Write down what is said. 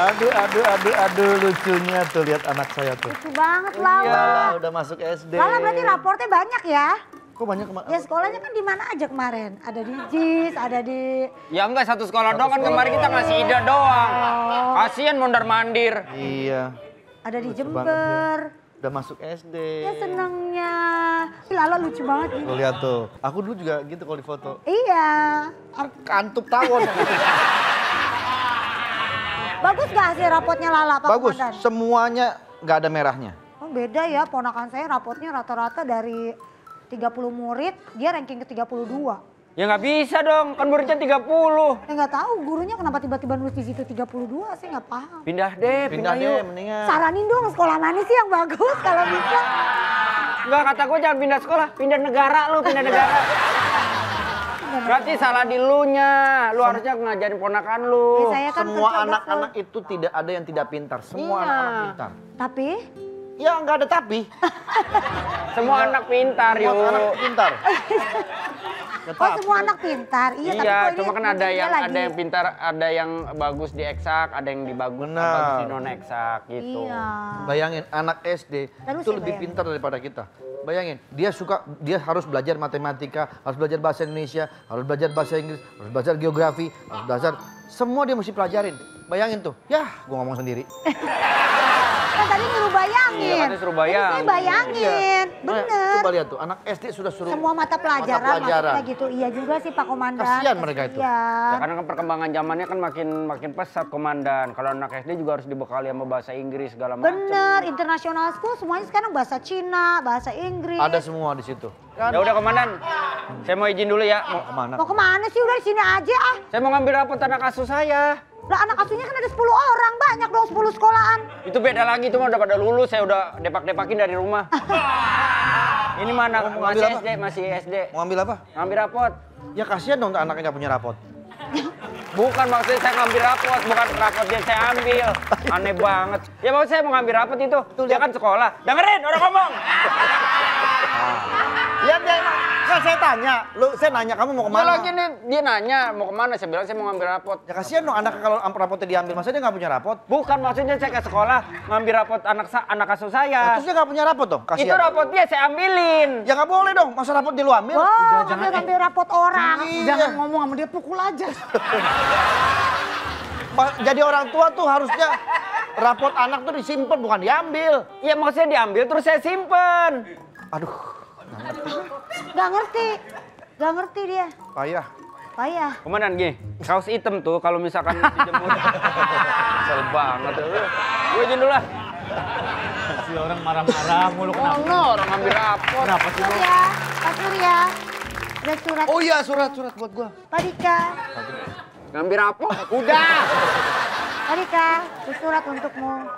Aduh, aduh, aduh, aduh lucunya tuh lihat anak saya tuh. Lucu banget Lala. Iya, udah masuk SD. Lala berarti raportnya banyak ya? Kok banyak kemarin? Ya sekolahnya kan di mana aja kemarin? Ada di JIS, ada di... Ya enggak satu sekolah doang kan kemarin kita ngasih ide doang. Oh. Kasian mondar mandir. Iya. Ada di Jember. Udah masuk SD. Ya senangnya. Lala lucu banget ini. lihat tuh. Aku dulu juga gitu kalau di foto. Iya. Kan Kantuk tawon. Bagus gak hasil rapotnya Lala Pak Bagus, Komandan? semuanya gak ada merahnya. Oh beda ya, ponakan saya rapotnya rata-rata dari 30 murid, dia ranking ke 32. Ya nggak bisa dong, kan muridnya 30. Ya nggak tahu gurunya kenapa tiba-tiba nulis di situ 32 sih nggak paham. Pindah deh, pindah, pindah deh yuk. mendingan. Saranin dong sekolah mana sih yang bagus kalau bisa. Nggak kata gue jangan pindah sekolah, pindah negara lu, pindah negara. Berarti salah di lu nya. Lu harusnya ngajarin ponakan lu. Ya, saya kan Semua anak-anak itu tidak ada yang tidak pintar. Semua iya. anak-anak iya. pintar. Tapi? Ya nggak ada tapi. Semua iya. anak pintar, yuk. Semua anak pintar. Tetap. Oh semua anak pintar. Iya, iya tapi cuma kan ada yang lagi. ada yang pintar, ada yang bagus di eksak, ada yang di bagus, yang bagus di non eksak gitu. Iya. Bayangin anak SD Terus itu ya, lebih pintar daripada kita. Bayangin, dia suka dia harus belajar matematika, harus belajar bahasa Indonesia, harus belajar bahasa Inggris, harus belajar geografi, harus belajar semua dia mesti pelajarin. Bayangin tuh. Yah, gua ngomong sendiri. kan tadi suruh bayangin. Iya, kan suruh bayangin. Tadi saya bayangin. Bener. Coba lihat tuh, anak SD sudah suruh semua mata pelajaran, mata pelajaran. gitu. Iya juga sih Pak Komandan. Kasihan mereka itu. Iya. Ya, karena kan perkembangan zamannya kan makin makin pesat Komandan. Kalau anak SD juga harus dibekali sama bahasa Inggris segala macam. Bener, international school semuanya sekarang bahasa Cina, bahasa Inggris. Ada semua di situ. Ya udah Komandan, saya mau izin dulu ya. Mau kemana? Mau kemana sih? Udah di sini aja ah. Saya mau ngambil rapot anak kasus saya. Lah anak asuhnya kan ada 10 orang, banyak dong 10 sekolahan. Itu beda lagi, itu mah udah pada lulus, saya udah depak-depakin dari rumah. Ini mana mau masih apa? masih SD. Mau ambil apa? Ngambil rapot. Ya kasihan dong anaknya gak punya rapot. Bukan maksudnya saya ngambil rapot, bukan rapot yang saya ambil. Aneh banget. Ya maksudnya saya mau ngambil rapot itu. Tuh, Dia ya ya. kan sekolah. Dengerin orang ngomong. Ah kan saya tanya, lu saya nanya kamu mau kemana? Kalau lagi nih dia nanya mau kemana, saya bilang saya mau ngambil rapot. Ya kasihan dong anak kalau rapotnya diambil, maksudnya dia nggak punya rapot? Bukan maksudnya saya ke sekolah ngambil rapot anak anak asuh saya. Nah, terus dia nggak punya rapot dong? Kasihan. Itu rapot dia saya ambilin. Ya nggak boleh dong, masa rapot dia lu ambil? Oh, Udah, jangan ambil eh. rapot orang. Iya. Jangan ngomong sama dia pukul aja. Jadi orang tua tuh harusnya rapot anak tuh disimpan bukan diambil. Iya maksudnya diambil terus saya simpen. Aduh. Gak ngerti. Gak ngerti dia. Payah. Payah. Komandan gini, kaos hitam tuh kalau misalkan dijemur. sel banget. Gue izin dulu lah. Si orang marah-marah mulu kenapa? Oh, no, orang ambil rapor. Kenapa sih lu? Ya, Pak Surya. Ada surat. Oh iya, surat-surat buat gue. Pak Dika. Ngambil rapor? Udah. Pak Dika, surat untukmu.